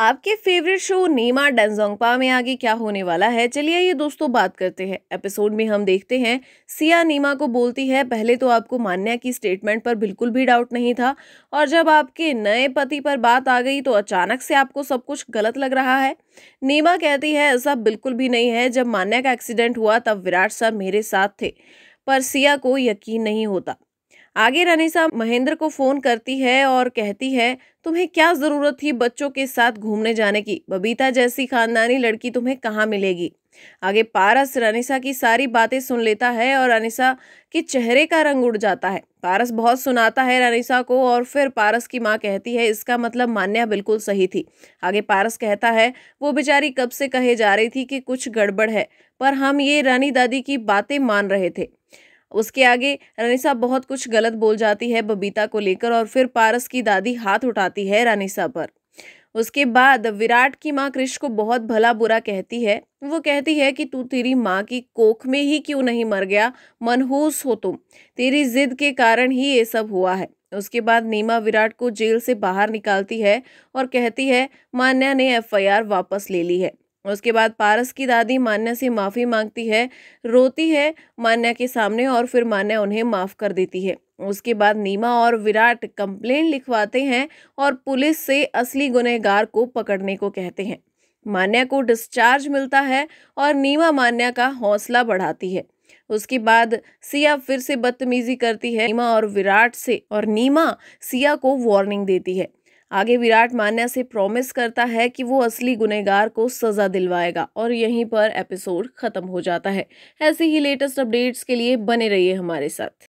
आपके favourite show नीमा डेंजोंगपा में आगे क्या होने वाला है चलिए ये दोस्तों बात करते हैं एपिसोड में हम देखते हैं सिया नीमा को बोलती है पहले तो आपको मान्या की स्टेटमेंट पर बिल्कुल भी डाउट नहीं था और जब आपके नए पति पर बात आ गई तो अचानक से आपको सब कुछ गलत लग रहा है नीमा कहती है ऐसा बिल्कुल भी नहीं है जब मान्या का एक्सीडेंट हुआ तब विराट साहब मेरे साथ थे पर सिया को यकीन नहीं होता आगे रनिसा महेंद्र को फ़ोन करती है और कहती है तुम्हें क्या ज़रूरत थी बच्चों के साथ घूमने जाने की बबीता जैसी खानदानी लड़की तुम्हें कहाँ मिलेगी आगे पारस रनिसा की सारी बातें सुन लेता है और रनिसा के चेहरे का रंग उड़ जाता है पारस बहुत सुनाता है रनिसा को और फिर पारस की माँ कहती है इसका मतलब मान्या बिल्कुल सही थी आगे पारस कहता है वो बेचारी कब से कहे जा रही थी कि कुछ गड़बड़ है पर हम ये रानी दादी की बातें मान रहे थे उसके आगे रानी साहब बहुत कुछ गलत बोल जाती है बबीता को लेकर और फिर पारस की दादी हाथ उठाती है रानी साहब पर उसके बाद विराट की माँ कृष्ण को बहुत भला बुरा कहती है वो कहती है कि तू तेरी माँ की कोख में ही क्यों नहीं मर गया मनहूस हो तुम तेरी जिद के कारण ही ये सब हुआ है उसके बाद नीमा विराट को जेल से बाहर निकालती है और कहती है मान्या ने एफआईआर वापस ले ली है उसके बाद पारस की दादी मान्या से माफ़ी मांगती है रोती है मान्या के सामने और फिर मान्या उन्हें माफ़ कर देती है उसके बाद नीमा और विराट कंप्लेन लिखवाते हैं और पुलिस से असली गुनहगार को पकड़ने को कहते हैं मान्या को डिस्चार्ज मिलता है और नीमा मान्या का हौसला बढ़ाती है उसके बाद सिया फिर से बदतमीजी करती है नीमा और विराट से और नीमा सिया को वार्निंग देती है आगे विराट मान्या से प्रॉमिस करता है कि वो असली गुनहगार को सज़ा दिलवाएगा और यहीं पर एपिसोड ख़त्म हो जाता है ऐसे ही लेटेस्ट अपडेट्स के लिए बने रहिए हमारे साथ